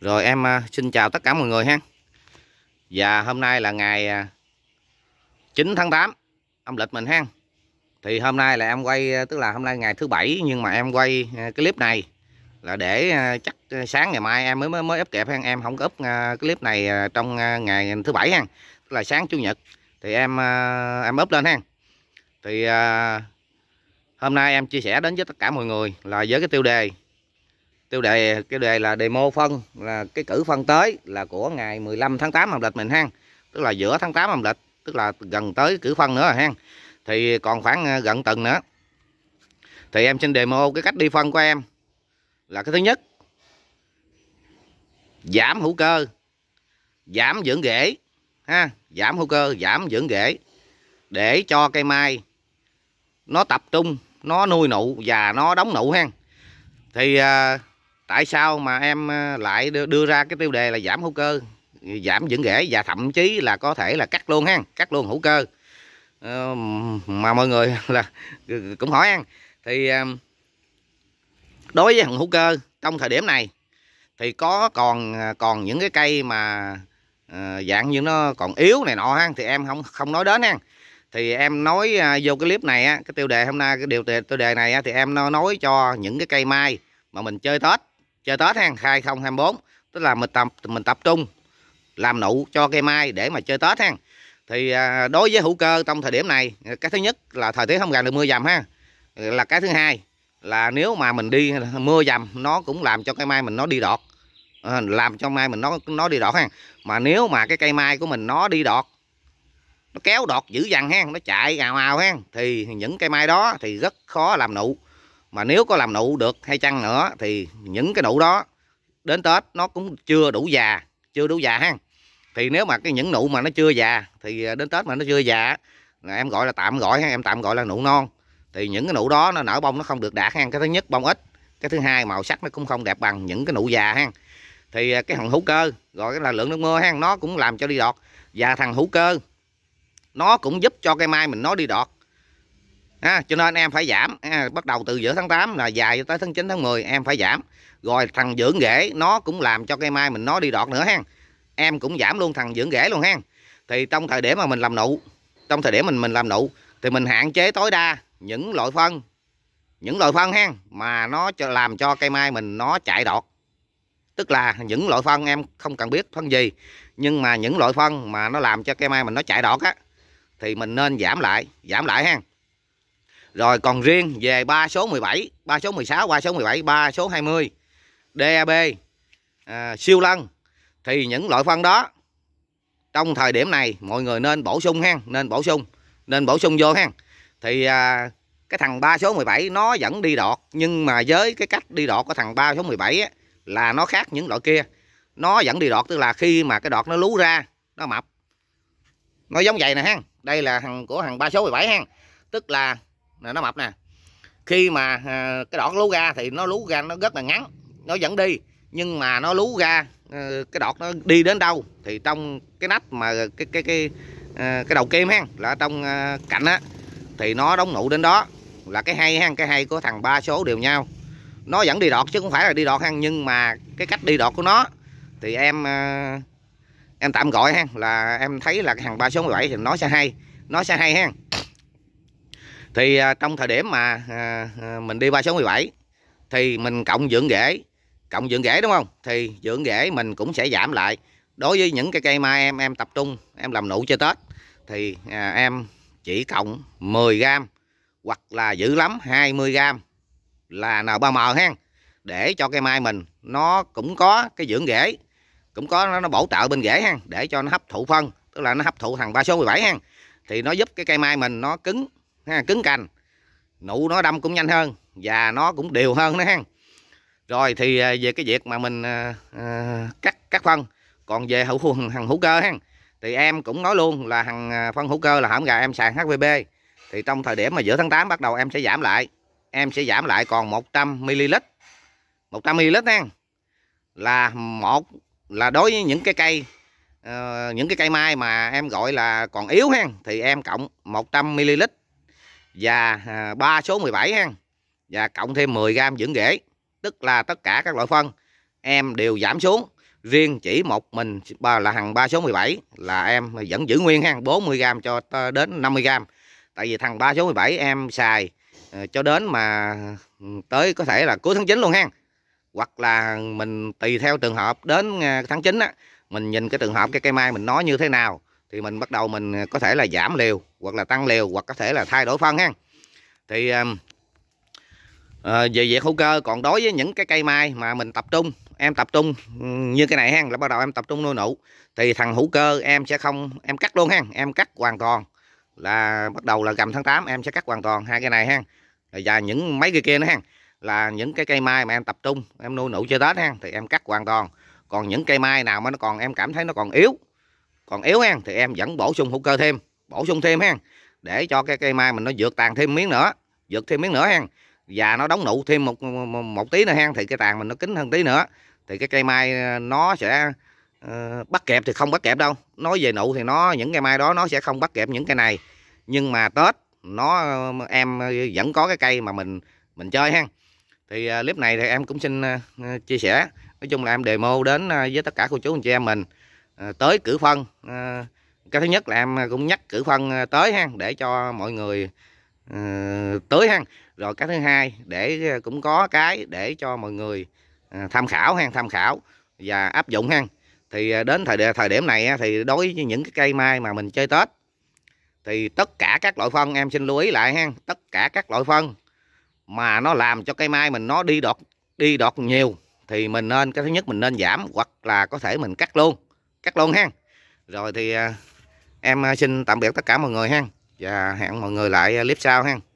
Rồi em à, xin chào tất cả mọi người ha. Và hôm nay là ngày 9 à, tháng 8 âm lịch mình ha. Thì hôm nay là em quay à, tức là hôm nay ngày thứ bảy nhưng mà em quay cái clip này là để chắc sáng ngày mai em mới mới, mới ấp kẹp ha. Em không có ấp clip này trong ngày thứ bảy ha. Tức là sáng chủ nhật thì em em ấp lên ha. Thì hôm nay em chia sẻ đến với tất cả mọi người là với cái tiêu đề tiêu đề tiêu đề là demo phân là cái cử phân tới là của ngày 15 tháng 8 âm lịch mình hang tức là giữa tháng 8 âm lịch tức là gần tới cử phân nữa hang thì còn khoảng ờ, gần tuần nữa thì em xin demo cái cách đi phân của em là cái thứ nhất giảm hữu cơ giảm dưỡng rễ ha giảm hữu cơ giảm dưỡng rễ để cho cây mai nó tập trung nó nuôi nụ và nó đóng nụ hang thì ờ, tại sao mà em ờ, lại đưa ra cái tiêu đề là giảm hữu cơ giảm dưỡng rễ và thậm chí là có thể là cắt luôn ha cắt luôn hữu cơ ờ, mà mọi người là cũng hỏi ăn thì ờ, đối với hữu cơ trong thời điểm này thì có còn còn những cái cây mà dạng như nó còn yếu này nọ ha thì em không không nói đến ha thì em nói vô cái clip này á cái tiêu đề hôm nay cái điều tiêu đề này á, thì em nói cho những cái cây mai mà mình chơi tết chờ Tết ha 2024 tức là mình tập mình tập trung làm nụ cho cây mai để mà chơi Tết ha thì à, đối với hữu cơ trong thời điểm này cái thứ nhất là thời tiết không gần được mưa dầm ha là cái thứ hai là nếu mà mình đi mưa dầm nó cũng làm cho cây mai mình nó đi đọt à, làm cho mai mình nó nó đi đọt ha mà nếu mà cái cây mai của mình nó đi đọt nó kéo đọt dữ dằn ha nó chạy ào ào ha thì những cây mai đó thì rất khó làm nụ mà nếu có làm nụ được hay chăng nữa thì những cái nụ đó đến tết nó cũng chưa đủ già chưa đủ già ha thì nếu mà cái những nụ mà nó chưa già thì à, đến tết mà nó chưa già là em gọi là tạm gọi ha em tạm gọi là nụ non thì những cái nụ đó nó nở bông nó không được đạt ha cái thứ nhất bông ít cái thứ hai màu sắc nó cũng không đẹp bằng những cái nụ già ha thì à, cái thằng hữu cơ rồi cái là lượng nước mưa ha nó cũng làm cho đi đọt và thằng hữu cơ nó cũng giúp cho cây mai mình nó đi đọt à, cho nên em phải giảm à, bắt đầu từ giữa tháng 8 là dài tới tháng 9 tháng 10 em phải giảm rồi thằng dưỡng rễ nó cũng làm cho cây mai mình nó đi đọt nữa ha em cũng giảm luôn thằng dưỡng rễ luôn ha thì trong thời điểm mà mình làm nụ trong thời điểm mình mình làm nụ thì mình hạn chế tối đa những loại phân những loại phân ha mà nó cho, làm cho cây mai mình nó chạy đọt tức là những loại phân em không cần biết phân gì nhưng mà những loại phân mà nó làm cho cây mai mình nó chạy đọt á thì mình nên giảm lại giảm lại ha rồi còn riêng về ba số 17, ba số 16, ba số 17, ba số 20, DAB, à, siêu lân thì những loại phân đó trong thời điểm này mọi người nên bổ sung ha, nên bổ sung, nên bổ sung vô ha, Thì à, cái thằng ba số 17 nó vẫn đi đọt nhưng mà với cái cách đi đọt của thằng ba số 17 á, là nó khác những loại kia. Nó vẫn đi đọt tức là khi mà cái đọt nó lú ra nó mập. Nó giống vậy nè ha. Đây là thằng của thằng ba số 17 ha. Tức là nè nó mập nè khi mà à, cái đọt lú ra thì nó lú ra nó rất là ngắn nó vẫn đi nhưng mà nó lú ra ờ, cái đọt nó đi đến đâu thì trong cái nách mà cái cái cái ờ, cái đầu kim ha là trong ờ, cạnh á thì nó đóng nụ đến đó là cái hay ha cái hay của thằng ba số đều nhau nó vẫn đi đọt chứ không phải là đi đọt ha nhưng mà cái cách đi đọt của nó thì em em tạm gọi ha là em thấy là thằng ba số 17 thì nó sẽ hay nó sẽ hay ha thì à, trong thời điểm mà à, à, mình đi ba số 17 thì mình cộng dưỡng rễ cộng dưỡng rễ đúng không thì dưỡng rễ mình cũng sẽ giảm lại đối với những cái cây mai em em tập trung em làm nụ cho tết thì à, em chỉ cộng 10 gram hoặc là giữ lắm 20 gram là nào ba mờ ha để cho cây mai mình nó cũng có cái dưỡng rễ cũng có nó, nó bổ trợ bên rễ ha để cho nó hấp thụ phân tức là nó hấp thụ thằng ba số 17 ha thì nó giúp cái cây mai mình nó cứng ha, cứng cành nụ nó đâm cũng nhanh hơn và nó cũng đều hơn đó ha rồi thì à, về cái việc mà mình à, à, cắt cắt phân còn về hữu hàng hữu cơ ha thì em cũng nói luôn là hàng à, phân hữu cơ là hãm gà em sàn hvb thì trong thời điểm mà giữa tháng 8 bắt đầu em sẽ giảm lại em sẽ giảm lại còn 100 ml 100 ml ha là một là đối với những cái cây uh, những cái cây mai mà em gọi là còn yếu ha thì em cộng 100 ml và à, ba số 17 ha và cộng thêm 10 gram dưỡng rễ tức là tất cả các loại phân em đều giảm xuống riêng chỉ một mình là thằng ba số 17 là em vẫn giữ nguyên ha 40 gram cho đến 50 gram tại vì thằng ba số 17 em xài ờ, cho đến mà ừ, tới có thể là cuối tháng 9 luôn ha hoặc là mình tùy theo trường hợp đến ờ, tháng 9 á mình nhìn cái trường hợp cái cây mai mình nói như thế nào thì mình bắt đầu mình à, có thể là giảm liều hoặc là tăng liều hoặc có thể là thay đổi phân ha thì à, à, về việc hữu cơ còn đối với những cái cây mai mà mình tập trung em tập trung như cái này ha là bắt đầu em tập trung nuôi nụ thì thằng hữu cơ em sẽ không em cắt luôn ha em cắt hoàn toàn là bắt đầu là gầm tháng 8 em sẽ cắt hoàn toàn hai cái này ha và những mấy cái kia nữa ha là những cái cây mai mà em tập trung em nuôi nụ chơi tết ha thì em cắt hoàn toàn còn những cây mai nào mà nó còn em cảm thấy nó còn yếu còn yếu ha thì em vẫn bổ sung hữu cơ thêm bổ sung thêm ha để cho cái cây mai mình nó vượt tàn thêm miếng nữa vượt thêm miếng nữa ha và nó đóng nụ thêm một một, một tí nữa ha thì cái tàn mình nó kín hơn tí nữa thì cái cây mai ờ, nó sẽ uh, bắt kẹp thì không bắt kẹp đâu nói về nụ thì nó những cây mai đó nó sẽ không bắt kẹp những cây này nhưng mà tết nó ờ, em vẫn có cái cây mà mình mình chơi ha thì uh, clip này thì em cũng xin uh, chia sẻ nói chung là em demo đến với tất cả cô chú anh chị em mình Ờ, tới cử phân ờ, cái thứ nhất là em cũng nhắc cử phân ờ, tới ha để cho mọi người tới ha rồi cái thứ hai để cũng có cái để cho mọi người tham khảo ha tham khảo và áp dụng ha thì đến thời thời điểm này thì đối với những cái cây mai mà mình chơi tết thì tất cả các loại phân em xin lưu ý lại ha tất cả các loại phân mà nó làm cho cây mai mình nó đi đọt đi đọt nhiều thì mình nên cái thứ nhất mình nên giảm hoặc là có thể mình cắt luôn cắt luôn ha rồi thì à, em à, xin tạm biệt tất cả mọi người ha và hẹn mọi người lại à, clip sau ha